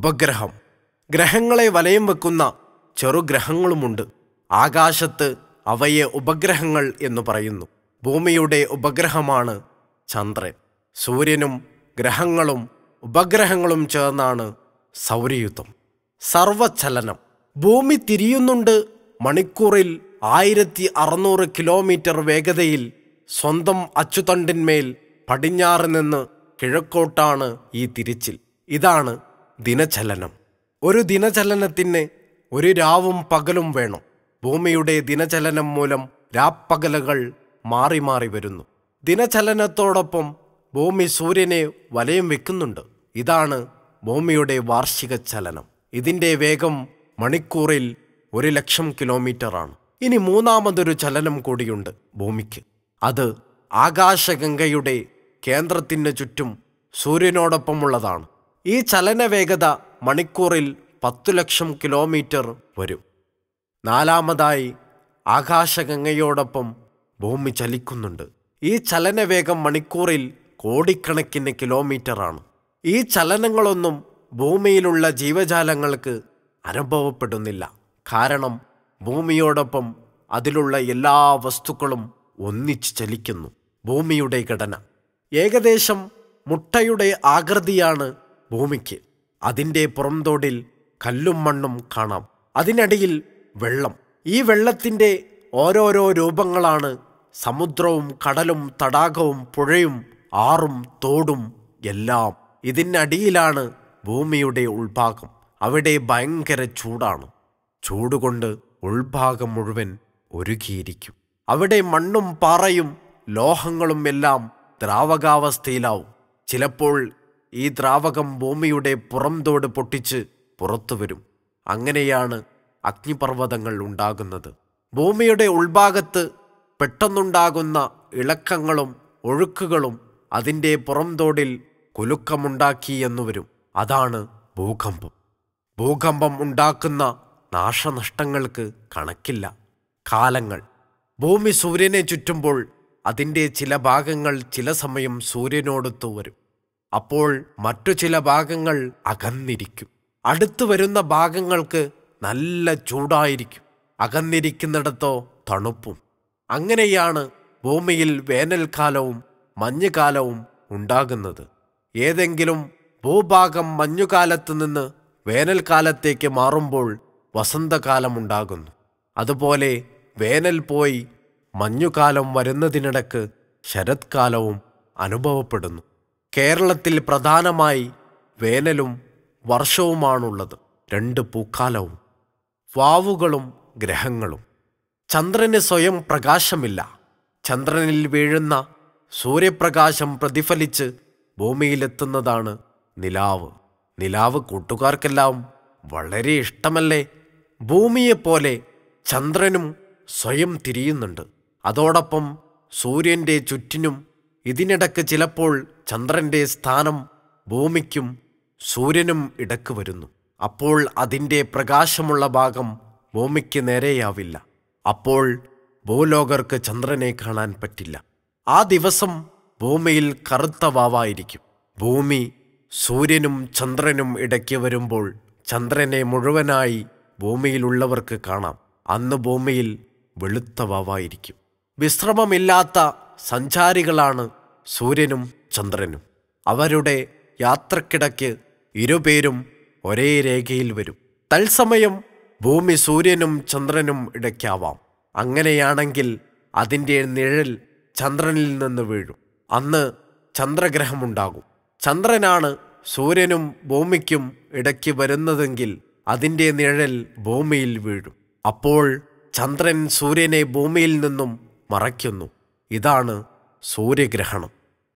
ഉപഗ്രഹം ഗ്രഹങ്ങളെ വലയം വെക്കുന്ന ചെറുഗ്രഹങ്ങളുമുണ്ട് ആകാശത്ത് അവയെ ഉപഗ്രഹങ്ങൾ എന്ന് പറയുന്നു ഭൂമിയുടെ ഉപഗ്രഹമാണ് ചന്ദ്രൻ സൂര്യനും ഗ്രഹങ്ങളും ഉപഗ്രഹങ്ങളും ചേർന്നാണ് സൗരയുദ്ധം സർവചലനം ഭൂമി തിരിയുന്നുണ്ട് മണിക്കൂറിൽ ആയിരത്തി അറുന്നൂറ് കിലോമീറ്റർ വേഗതയിൽ സ്വന്തം അച്ചുതണ്ടിന്മേൽ പടിഞ്ഞാറ് നിന്ന് കിഴക്കോട്ടാണ് ഈ തിരിച്ചിൽ ഇതാണ് ദിനചലനം ഒരു ദിനചലനത്തിന് ഒരു രാവും പകലും വേണം ഭൂമിയുടെ ദിനചലനം മൂലം രാപ്പകലുകൾ മാറി മാറി വരുന്നു ദിനചലനത്തോടൊപ്പം ഭൂമി സൂര്യനെ വലയം വെക്കുന്നുണ്ട് ഇതാണ് ഭൂമിയുടെ വാർഷിക ചലനം ഇതിൻ്റെ വേഗം മണിക്കൂറിൽ ഒരു ലക്ഷം കിലോമീറ്ററാണ് ഇനി മൂന്നാമതൊരു ചലനം കൂടിയുണ്ട് ഭൂമിക്ക് അത് ആകാശഗംഗയുടെ കേന്ദ്രത്തിന് ചുറ്റും സൂര്യനോടൊപ്പമുള്ളതാണ് ഈ ചലനവേഗത മണിക്കൂറിൽ പത്തു ലക്ഷം കിലോമീറ്റർ വരും നാലാമതായി ആകാശഗംഗയോടൊപ്പം ഭൂമി ചലിക്കുന്നുണ്ട് ഈ ചലനവേഗം മണിക്കൂറിൽ കോടിക്കണക്കിന് കിലോമീറ്ററാണ് ഈ ചലനങ്ങളൊന്നും ഭൂമിയിലുള്ള ജീവജാലങ്ങൾക്ക് അനുഭവപ്പെടുന്നില്ല കാരണം ഭൂമിയോടൊപ്പം അതിലുള്ള എല്ലാ വസ്തുക്കളും ഒന്നിച്ച് ചലിക്കുന്നു ഭൂമിയുടെ ഘടന ഏകദേശം മുട്ടയുടെ ആകൃതിയാണ് ഭൂമിക്ക് അതിൻ്റെ പുറംതോടിൽ കല്ലും മണ്ണും കാണാം അതിനടിയിൽ വെള്ളം ഈ വെള്ളത്തിൻ്റെ ഓരോരോ രൂപങ്ങളാണ് സമുദ്രവും കടലും തടാകവും പുഴയും ആറും തോടും എല്ലാം ഇതിനടിയിലാണ് ഭൂമിയുടെ ഉൾഭാഗം അവിടെ ഭയങ്കര ചൂടാണ് ചൂടുകൊണ്ട് ഉൾഭാഗം മുഴുവൻ ഒരുക്കിയിരിക്കും അവിടെ മണ്ണും പാറയും ലോഹങ്ങളും എല്ലാം ദ്രാവകാവസ്ഥയിലാവും ചിലപ്പോൾ ഈ ദ്രാവകം ഭൂമിയുടെ പുറംതോട് പൊട്ടിച്ച് പുറത്തു വരും അങ്ങനെയാണ് അഗ്നിപർവ്വതങ്ങൾ ഉണ്ടാകുന്നത് ഭൂമിയുടെ ഉൾഭാഗത്ത് പെട്ടെന്നുണ്ടാകുന്ന ഇളക്കങ്ങളും ഒഴുക്കുകളും അതിൻ്റെ പുറംതോടിൽ കുലുക്കമുണ്ടാക്കി വരും അതാണ് ഭൂകമ്പം ഭൂകമ്പം ഉണ്ടാക്കുന്ന നാശനഷ്ടങ്ങൾക്ക് കണക്കില്ല കാലങ്ങൾ ഭൂമി സൂര്യനെ ചുറ്റുമ്പോൾ അതിൻ്റെ ചില ഭാഗങ്ങൾ ചില സമയം സൂര്യനോടൊത്തു വരും അപ്പോൾ മറ്റു ചില ഭാഗങ്ങൾ അകന്നിരിക്കും അടുത്തു വരുന്ന ഭാഗങ്ങൾക്ക് നല്ല ചൂടായിരിക്കും അകന്നിരിക്കുന്നിടത്തോ തണുപ്പും അങ്ങനെയാണ് ഭൂമിയിൽ വേനൽക്കാലവും മഞ്ഞുകാലവും ഉണ്ടാകുന്നത് ഏതെങ്കിലും ഭൂഭാഗം മഞ്ഞുകാലത്ത് നിന്ന് വേനൽക്കാലത്തേക്ക് മാറുമ്പോൾ വസന്തകാലമുണ്ടാകുന്നു അതുപോലെ വേനൽ പോയി മഞ്ഞുകാലം വരുന്നതിനിടക്ക് ശരത്കാലവും അനുഭവപ്പെടുന്നു കേരളത്തിൽ പ്രധാനമായി വേനലും വർഷവുമാണുള്ളത് രണ്ട് പൂക്കാലവും വാവുകളും ഗ്രഹങ്ങളും ചന്ദ്രന് സ്വയം പ്രകാശമില്ല ചന്ദ്രനിൽ വീഴുന്ന സൂര്യപ്രകാശം പ്രതിഫലിച്ച് ഭൂമിയിലെത്തുന്നതാണ് നിലാവ് നിലാവ് കൂട്ടുകാർക്കെല്ലാം വളരെ ഇഷ്ടമല്ലേ ഭൂമിയെപ്പോലെ ചന്ദ്രനും സ്വയം തിരിയുന്നുണ്ട് അതോടൊപ്പം സൂര്യൻ്റെ ചുറ്റിനും ഇതിനിടക്ക് ചിലപ്പോൾ ചന്ദ്രന്റെ സ്ഥാനം ഭൂമിക്കും സൂര്യനും ഇടക്ക് വരുന്നു അപ്പോൾ അതിൻ്റെ പ്രകാശമുള്ള ഭാഗം ഭൂമിക്ക് നേരെയാവില്ല അപ്പോൾ ഭൂലോകർക്ക് ചന്ദ്രനെ കാണാൻ പറ്റില്ല ആ ദിവസം ഭൂമിയിൽ കറുത്ത വാവായിരിക്കും ഭൂമി സൂര്യനും ചന്ദ്രനും ഇടയ്ക്ക് വരുമ്പോൾ ചന്ദ്രനെ മുഴുവനായി ഭൂമിയിലുള്ളവർക്ക് കാണാം അന്ന് ഭൂമിയിൽ വെളുത്ത വാവായിരിക്കും വിശ്രമമില്ലാത്ത സഞ്ചാരികളാണ് സൂര്യനും ചന്ദ്രനും അവരുടെ യാത്രക്കിടയ്ക്ക് ഇരുപേരും ഒരേ രേഖയിൽ വരും തത്സമയം ഭൂമി സൂര്യനും ചന്ദ്രനും ഇടയ്ക്കാവാം അങ്ങനെയാണെങ്കിൽ അതിൻ്റെ നിഴൽ ചന്ദ്രനിൽ നിന്ന് വീഴും അന്ന് ചന്ദ്രഗ്രഹമുണ്ടാകും ചന്ദ്രനാണ് സൂര്യനും ഭൂമിക്കും ഇടയ്ക്ക് വരുന്നതെങ്കിൽ അതിൻ്റെ നിഴൽ ഭൂമിയിൽ വീഴും അപ്പോൾ ചന്ദ്രൻ സൂര്യനെ ഭൂമിയിൽ നിന്നും മറയ്ക്കുന്നു ഇതാണ് സൂര്യഗ്രഹണം